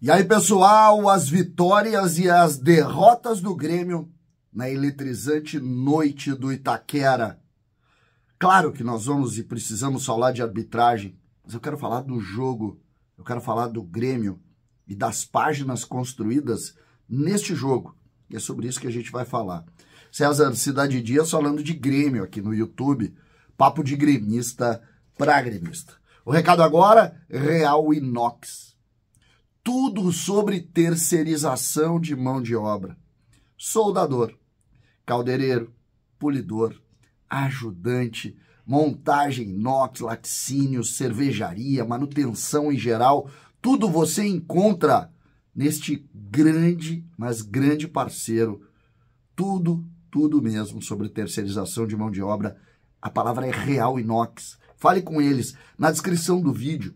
E aí, pessoal, as vitórias e as derrotas do Grêmio na eletrizante noite do Itaquera. Claro que nós vamos e precisamos falar de arbitragem, mas eu quero falar do jogo, eu quero falar do Grêmio e das páginas construídas neste jogo. E é sobre isso que a gente vai falar. César Cidade Dias falando de Grêmio aqui no YouTube. Papo de gremista pra gremista. O recado agora, Real Inox tudo sobre terceirização de mão de obra. Soldador, caldeireiro, polidor, ajudante, montagem, inox, laticínios, cervejaria, manutenção em geral, tudo você encontra neste grande, mas grande parceiro. Tudo, tudo mesmo sobre terceirização de mão de obra. A palavra é Real Inox. Fale com eles. Na descrição do vídeo,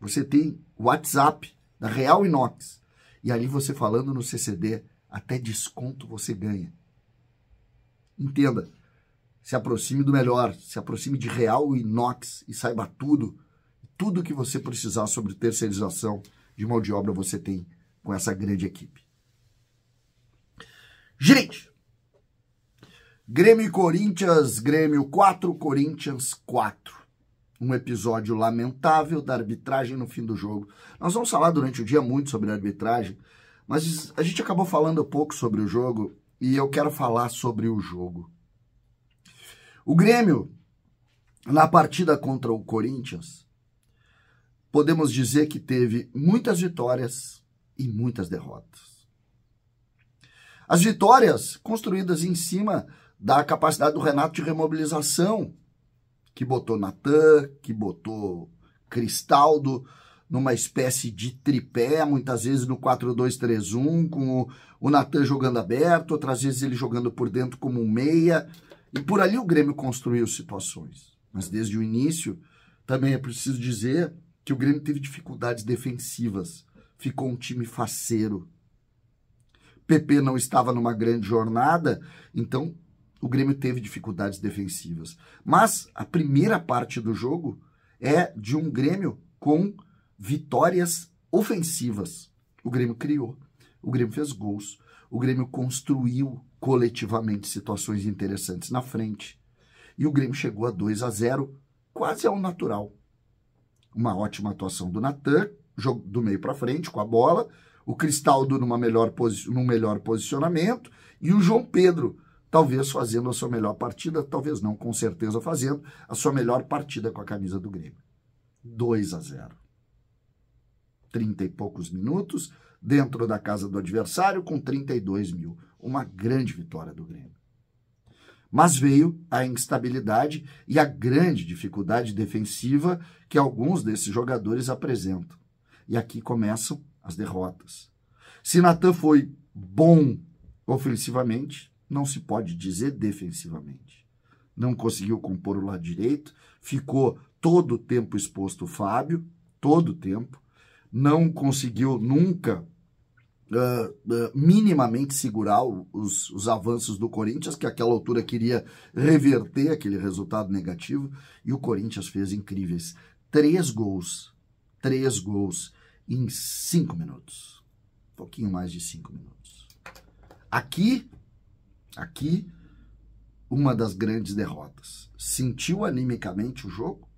você tem WhatsApp da Real Inox. E ali você falando no CCD, até desconto você ganha. Entenda, se aproxime do melhor, se aproxime de Real Inox e saiba tudo, tudo que você precisar sobre terceirização de mão de obra você tem com essa grande equipe. gente Grêmio e Corinthians, Grêmio 4, Corinthians 4 um episódio lamentável da arbitragem no fim do jogo. Nós vamos falar durante o dia muito sobre a arbitragem, mas a gente acabou falando pouco sobre o jogo e eu quero falar sobre o jogo. O Grêmio, na partida contra o Corinthians, podemos dizer que teve muitas vitórias e muitas derrotas. As vitórias construídas em cima da capacidade do Renato de remobilização que botou Natan, que botou Cristaldo numa espécie de tripé, muitas vezes no 4-2-3-1, com o, Natan jogando aberto, outras vezes ele jogando por dentro como um meia. E por ali o Grêmio construiu situações. Mas desde o início, também é preciso dizer que o Grêmio teve dificuldades defensivas. Ficou um time faceiro. PP não estava numa grande jornada, então o Grêmio teve dificuldades defensivas. Mas a primeira parte do jogo é de um Grêmio com vitórias ofensivas. O Grêmio criou, o Grêmio fez gols, o Grêmio construiu coletivamente situações interessantes na frente. E o Grêmio chegou a 2 a 0 quase ao natural. Uma ótima atuação do Natan, jogo do meio para frente com a bola, o Cristaldo numa melhor num melhor posicionamento e o João Pedro talvez fazendo a sua melhor partida, talvez não, com certeza fazendo a sua melhor partida com a camisa do Grêmio. 2 a 0. 30 e poucos minutos, dentro da casa do adversário, com 32 mil. Uma grande vitória do Grêmio. Mas veio a instabilidade e a grande dificuldade defensiva que alguns desses jogadores apresentam. E aqui começam as derrotas. Se Natan foi bom ofensivamente, não se pode dizer defensivamente. Não conseguiu compor o lado direito, ficou todo o tempo exposto o Fábio, todo o tempo, não conseguiu nunca Uh, uh, minimamente segurar os, os, avanços do Corinthians, que àquela altura queria reverter aquele resultado negativo, e o Corinthians fez incríveis três gols, três gols em cinco minutos, um pouquinho mais de cinco minutos. Aqui Aqui, uma das grandes derrotas. Sentiu animicamente o jogo,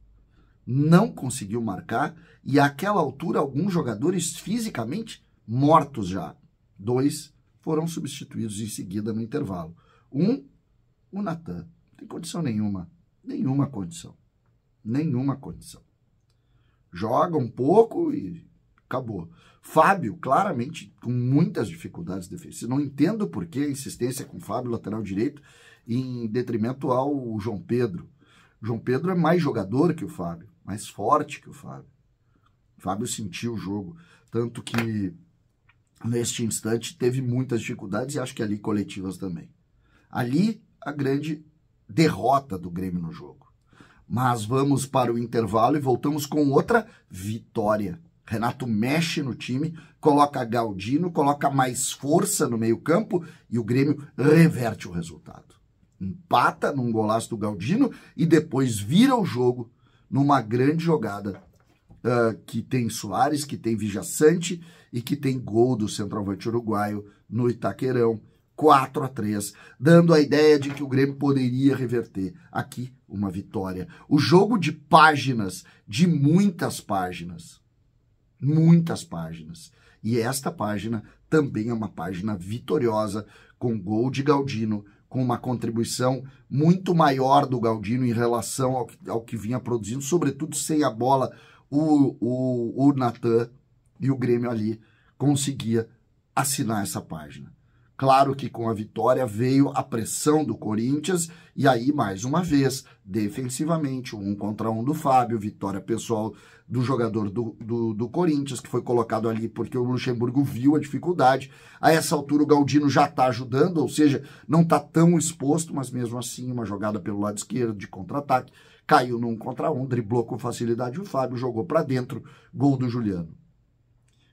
não conseguiu marcar e àquela altura alguns jogadores fisicamente mortos já. Dois foram substituídos em seguida no intervalo. Um, o Natan. Não tem condição nenhuma. Nenhuma condição. Nenhuma condição. Joga um pouco e acabou. Fábio, claramente, com muitas dificuldades defensivas. Não entendo por que a insistência com Fábio, lateral direito, em detrimento ao João Pedro. João Pedro é mais jogador que o Fábio, mais forte que o Fábio. O Fábio sentiu o jogo, tanto que neste instante teve muitas dificuldades e acho que ali coletivas também. Ali a grande derrota do Grêmio no jogo. Mas vamos para o intervalo e voltamos com outra vitória Renato mexe no time, coloca Galdino, coloca mais força no meio-campo e o Grêmio reverte o resultado. Empata num golaço do Galdino e depois vira o jogo numa grande jogada uh, que tem Soares, que tem Vijaçante e que tem gol do centroavante uruguaio no Itaquerão. 4 a 3, dando a ideia de que o Grêmio poderia reverter. Aqui, uma vitória. O jogo de páginas, de muitas páginas muitas páginas. E esta página também é uma página vitoriosa, com gol de Galdino, com uma contribuição muito maior do Galdino em relação ao que, ao que vinha produzindo, sobretudo sem a bola, o, o, o Natan e o Grêmio ali conseguia assinar essa página. Claro que com a vitória veio a pressão do Corinthians, e aí, mais uma vez, defensivamente, um contra um do Fábio, vitória pessoal do jogador do, do, do Corinthians, que foi colocado ali porque o Luxemburgo viu a dificuldade. A essa altura, o Galdino já está ajudando, ou seja, não está tão exposto, mas mesmo assim, uma jogada pelo lado esquerdo de contra-ataque, caiu num contra um, driblou com facilidade o Fábio, jogou para dentro, gol do Juliano.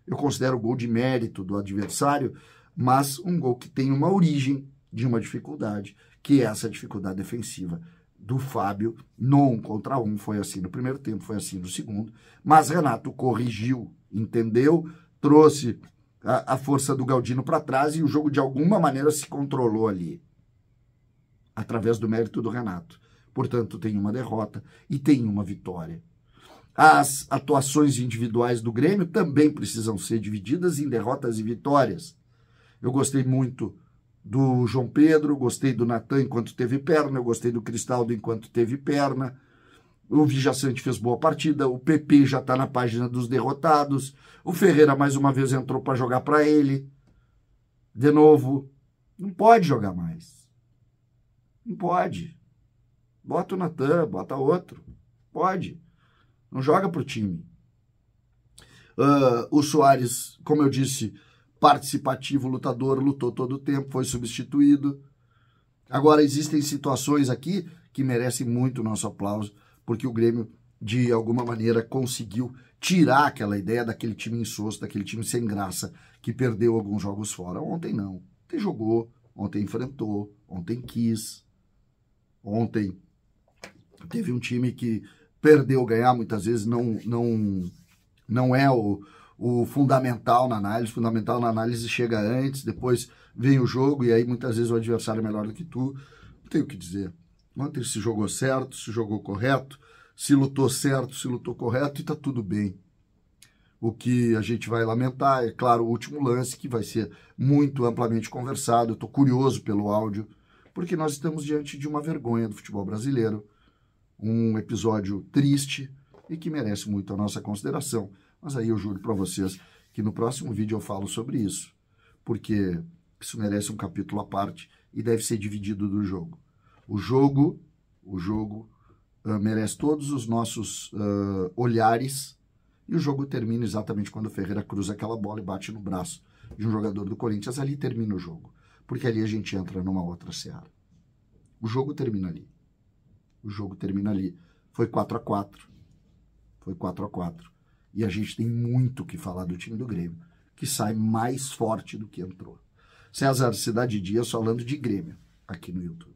Eu considero o gol de mérito do adversário mas um gol que tem uma origem de uma dificuldade, que é essa dificuldade defensiva do Fábio, num contra um, foi assim no primeiro tempo, foi assim no segundo, mas Renato corrigiu, entendeu, trouxe a, a força do Galdino para trás e o jogo de alguma maneira se controlou ali, através do mérito do Renato. Portanto, tem uma derrota e tem uma vitória. As atuações individuais do Grêmio também precisam ser divididas em derrotas e vitórias. Eu gostei muito do João Pedro, gostei do Natan enquanto teve perna, eu gostei do Cristaldo enquanto teve perna. O Vijaçante fez boa partida, o PP já está na página dos derrotados. O Ferreira mais uma vez entrou para jogar para ele. De novo, não pode jogar mais. Não pode. Bota o Natan, bota outro. Pode. Não joga pro time. Uh, o Soares, como eu disse, participativo, lutador, lutou todo o tempo, foi substituído. Agora, existem situações aqui que merecem muito o nosso aplauso, porque o Grêmio, de alguma maneira, conseguiu tirar aquela ideia daquele time insosso, daquele time sem graça, que perdeu alguns jogos fora. Ontem não. Ontem jogou, ontem enfrentou, ontem quis. Ontem teve um time que perdeu ganhar muitas vezes, não, não, não é o, o fundamental na análise, o fundamental na análise chega antes, depois vem o jogo e aí muitas vezes o adversário é melhor do que tu. Não tenho o que dizer. Ontem se jogou certo, se jogou correto, se lutou certo, se lutou correto e tá tudo bem. O que a gente vai lamentar é, claro, o último lance que vai ser muito amplamente conversado. Eu estou curioso pelo áudio, porque nós estamos diante de uma vergonha do futebol brasileiro, um episódio triste e que merece muito a nossa consideração. Mas aí eu juro para vocês que no próximo vídeo eu falo sobre isso, porque isso merece um capítulo à parte e deve ser dividido do jogo. O jogo, o jogo uh, merece todos os nossos uh, olhares e o jogo termina exatamente quando o Ferreira cruza aquela bola e bate no braço de um jogador do Corinthians. Ali termina o jogo, porque ali a gente entra numa outra seara. O jogo termina ali. O jogo termina ali. Foi 4 a 4 Foi 4 a 4 e a gente tem muito que falar do time do Grêmio, que sai mais forte do que entrou. César Cidade Dias falando de Grêmio aqui no YouTube.